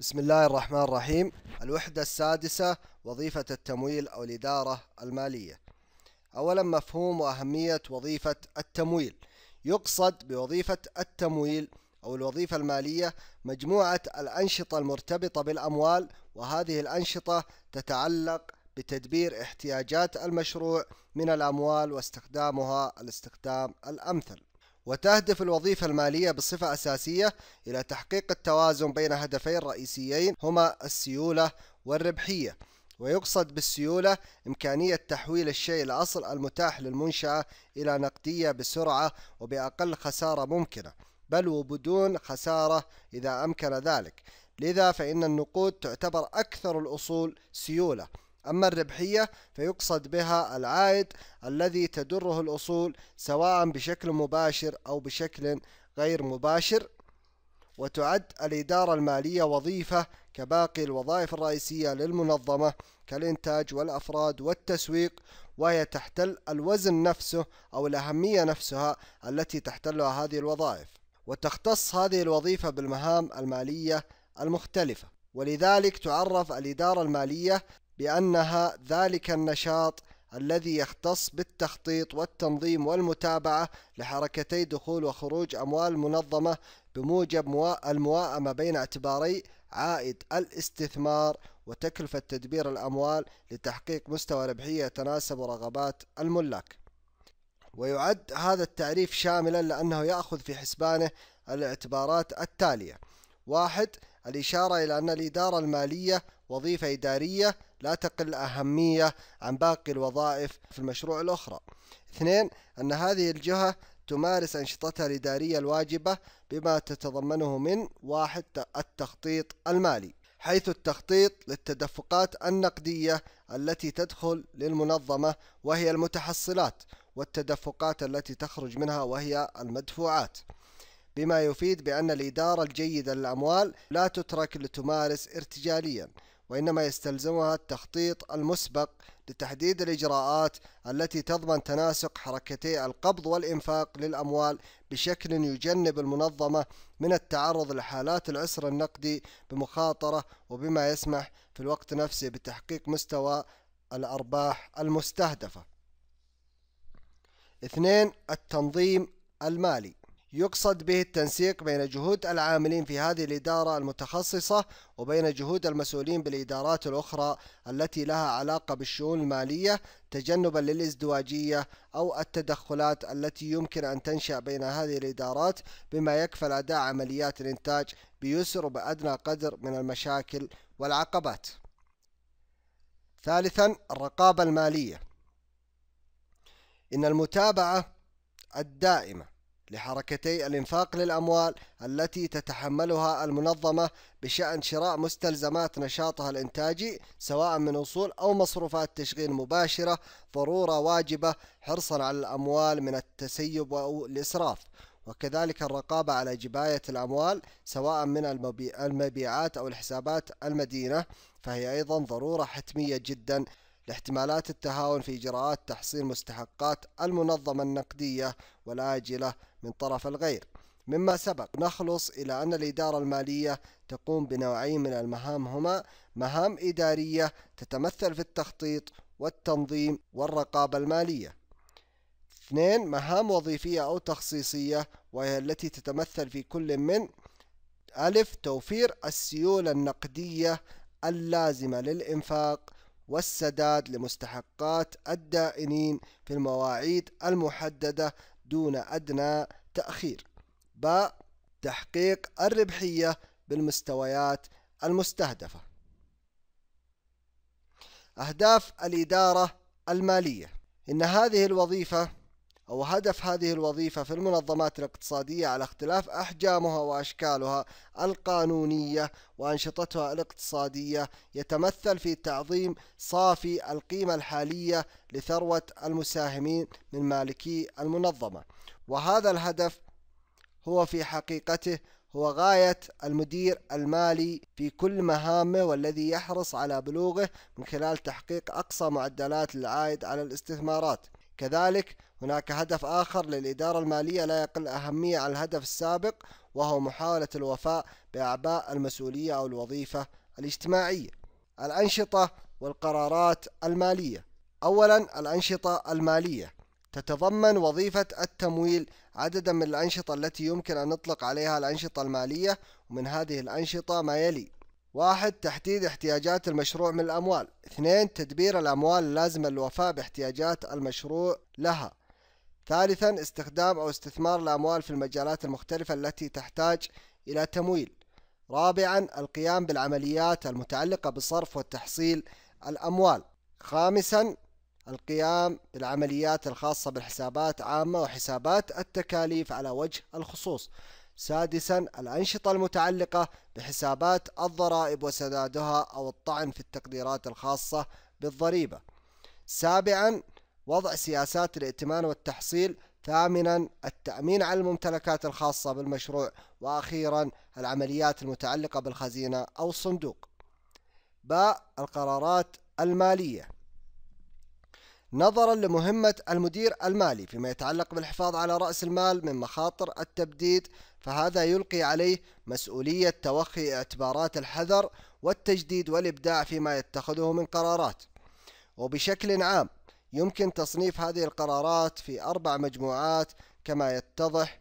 بسم الله الرحمن الرحيم الوحدة السادسة وظيفة التمويل أو الإدارة المالية أولا مفهوم وأهمية وظيفة التمويل يقصد بوظيفة التمويل أو الوظيفة المالية مجموعة الأنشطة المرتبطة بالأموال وهذه الأنشطة تتعلق بتدبير احتياجات المشروع من الأموال واستخدامها الاستخدام الأمثل وتهدف الوظيفة المالية بصفة أساسية إلى تحقيق التوازن بين هدفين رئيسيين هما السيولة والربحية ويقصد بالسيولة إمكانية تحويل الشيء الأصل المتاح للمنشأة إلى نقدية بسرعة وبأقل خسارة ممكنة بل وبدون خسارة إذا أمكن ذلك لذا فإن النقود تعتبر أكثر الأصول سيولة أما الربحية فيقصد بها العائد الذي تدره الأصول سواء بشكل مباشر أو بشكل غير مباشر وتعد الإدارة المالية وظيفة كباقي الوظائف الرئيسية للمنظمة كالإنتاج والأفراد والتسويق وهي تحتل الوزن نفسه أو الأهمية نفسها التي تحتلها هذه الوظائف وتختص هذه الوظيفة بالمهام المالية المختلفة ولذلك تعرف الإدارة المالية بأنها ذلك النشاط الذي يختص بالتخطيط والتنظيم والمتابعة لحركتي دخول وخروج أموال المنظمه بموجب المواءمة بين اعتباري عائد الاستثمار وتكلفة تدبير الأموال لتحقيق مستوى ربحية يتناسب رغبات الملاك ويعد هذا التعريف شاملا لأنه يأخذ في حسبانه الاعتبارات التالية واحد الإشارة إلى أن الإدارة المالية وظيفة إدارية لا تقل أهمية عن باقي الوظائف في المشروع الأخرى. اثنين أن هذه الجهة تمارس أنشطتها الإدارية الواجبة بما تتضمنه من واحد التخطيط المالي حيث التخطيط للتدفقات النقدية التي تدخل للمنظمة وهي المتحصلات والتدفقات التي تخرج منها وهي المدفوعات بما يفيد بأن الإدارة الجيدة للأموال لا تترك لتمارس ارتجاليا وإنما يستلزمها التخطيط المسبق لتحديد الإجراءات التي تضمن تناسق حركتي القبض والإنفاق للأموال بشكل يجنب المنظمة من التعرض لحالات العسر النقدي بمخاطرة وبما يسمح في الوقت نفسه بتحقيق مستوى الأرباح المستهدفة. اثنين التنظيم المالي يقصد به التنسيق بين جهود العاملين في هذه الإدارة المتخصصة وبين جهود المسؤولين بالإدارات الأخرى التي لها علاقة بالشؤون المالية تجنبا للازدواجية أو التدخلات التي يمكن أن تنشأ بين هذه الإدارات بما يكفل أداء عمليات الإنتاج بيسر وبأدنى قدر من المشاكل والعقبات. ثالثا الرقابة المالية إن المتابعة الدائمة لحركتي الإنفاق للأموال التي تتحملها المنظمة بشأن شراء مستلزمات نشاطها الإنتاجي سواء من أصول أو مصروفات تشغيل مباشرة ضرورة واجبة حرصا على الأموال من التسيب أو الإسراف وكذلك الرقابة على جباية الأموال سواء من المبيعات أو الحسابات المدينة فهي أيضا ضرورة حتمية جدا لاحتمالات التهاون في إجراءات تحصيل مستحقات المنظمة النقدية والآجلة من طرف الغير مما سبق نخلص إلى أن الإدارة المالية تقوم بنوعين من المهام هما مهام إدارية تتمثل في التخطيط والتنظيم والرقابة المالية اثنين مهام وظيفية أو تخصيصية وهي التي تتمثل في كل من ألف توفير السيولة النقدية اللازمة للإنفاق والسداد لمستحقات الدائنين في المواعيد المحددة دون أدنى تأخير ب تحقيق الربحية بالمستويات المستهدفة أهداف الإدارة المالية إن هذه الوظيفة أو هدف هذه الوظيفة في المنظمات الاقتصادية على اختلاف أحجامها وأشكالها القانونية وأنشطتها الاقتصادية يتمثل في تعظيم صافي القيمة الحالية لثروة المساهمين من مالكي المنظمة وهذا الهدف هو في حقيقته هو غاية المدير المالي في كل مهامه والذي يحرص على بلوغه من خلال تحقيق أقصى معدلات العائد على الاستثمارات كذلك هناك هدف آخر للإدارة المالية لا يقل أهمية عن الهدف السابق وهو محاولة الوفاء بأعباء المسؤولية أو الوظيفة الاجتماعية. الأنشطة والقرارات المالية أولاً الأنشطة المالية تتضمن وظيفة التمويل عددا من الأنشطة التي يمكن أن نطلق عليها الأنشطة المالية ومن هذه الأنشطة ما يلي واحد تحديد احتياجات المشروع من الأموال اثنين تدبير الأموال اللازمة للوفاء باحتياجات المشروع لها ثالثا استخدام أو استثمار الأموال في المجالات المختلفة التي تحتاج إلى تمويل رابعا القيام بالعمليات المتعلقة بصرف وتحصيل الأموال خامسا القيام بالعمليات الخاصة بالحسابات عامة وحسابات التكاليف على وجه الخصوص سادسا الأنشطة المتعلقة بحسابات الضرائب وسدادها أو الطعن في التقديرات الخاصة بالضريبة سابعا وضع سياسات الائتمان والتحصيل ثامنا التأمين على الممتلكات الخاصة بالمشروع وأخيرا العمليات المتعلقة بالخزينة أو الصندوق باء القرارات المالية نظرا لمهمة المدير المالي فيما يتعلق بالحفاظ على رأس المال من مخاطر التبديد فهذا يلقي عليه مسؤولية توخي اعتبارات الحذر والتجديد والإبداع فيما يتخذه من قرارات وبشكل عام يمكن تصنيف هذه القرارات في أربع مجموعات كما يتضح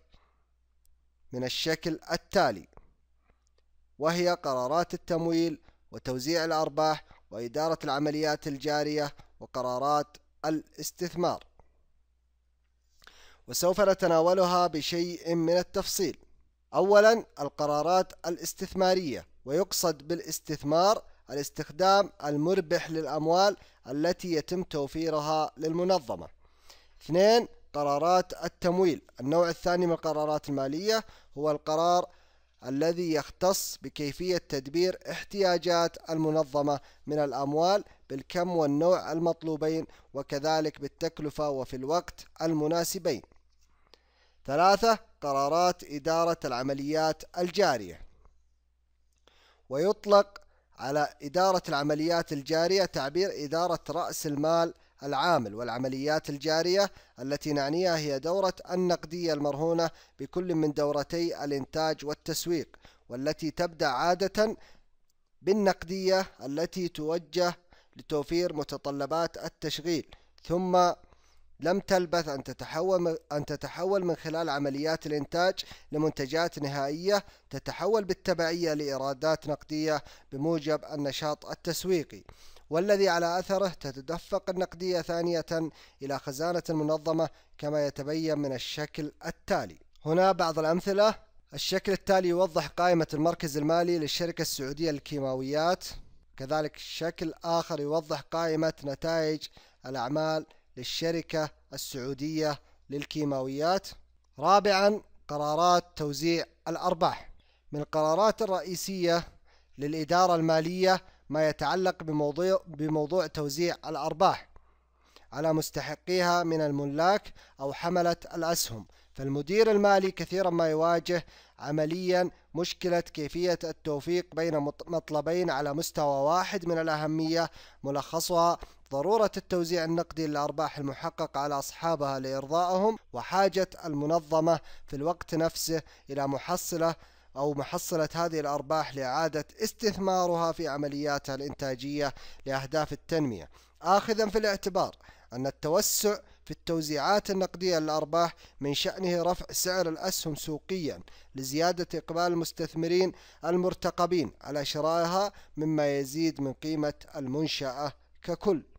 من الشكل التالي وهي قرارات التمويل وتوزيع الأرباح وإدارة العمليات الجارية وقرارات الاستثمار وسوف نتناولها بشيء من التفصيل أولا القرارات الاستثمارية ويقصد بالاستثمار الاستخدام المربح للأموال التي يتم توفيرها للمنظمة اثنين قرارات التمويل النوع الثاني من القرارات المالية هو القرار الذي يختص بكيفية تدبير احتياجات المنظمة من الأموال بالكم والنوع المطلوبين وكذلك بالتكلفة وفي الوقت المناسبين ثلاثة قرارات إدارة العمليات الجارية ويطلق على إدارة العمليات الجارية تعبير إدارة رأس المال العامل والعمليات الجارية التي نعنيها هي دورة النقدية المرهونة بكل من دورتي الإنتاج والتسويق والتي تبدأ عادة بالنقدية التي توجه لتوفير متطلبات التشغيل ثم لم تلبث أن تتحول أن تتحول من خلال عمليات الإنتاج لمنتجات نهائية تتحول بالتبعية لإيرادات نقدية بموجب النشاط التسويقي والذي على أثره تتدفق النقدية ثانية إلى خزانة المنظمة كما يتبين من الشكل التالي هنا بعض الأمثلة الشكل التالي يوضح قائمة المركز المالي للشركة السعودية للكيماويات كذلك شكل آخر يوضح قائمة نتائج الأعمال للشركة السعودية للكيماويات رابعا قرارات توزيع الأرباح من القرارات الرئيسية للإدارة المالية ما يتعلق بموضوع, بموضوع توزيع الأرباح على مستحقيها من الملاك أو حملة الأسهم فالمدير المالي كثيرا ما يواجه عمليا مشكلة كيفية التوفيق بين مطلبين على مستوى واحد من الأهمية ملخصها ضرورة التوزيع النقدي للأرباح المحققة على أصحابها لإرضائهم وحاجة المنظمة في الوقت نفسه إلى محصلة أو محصلة هذه الأرباح لإعادة استثمارها في عملياتها الإنتاجية لأهداف التنمية آخذا في الاعتبار أن التوسع في التوزيعات النقدية للأرباح من شأنه رفع سعر الأسهم سوقيا لزيادة إقبال المستثمرين المرتقبين على شرائها مما يزيد من قيمة المنشأة ككل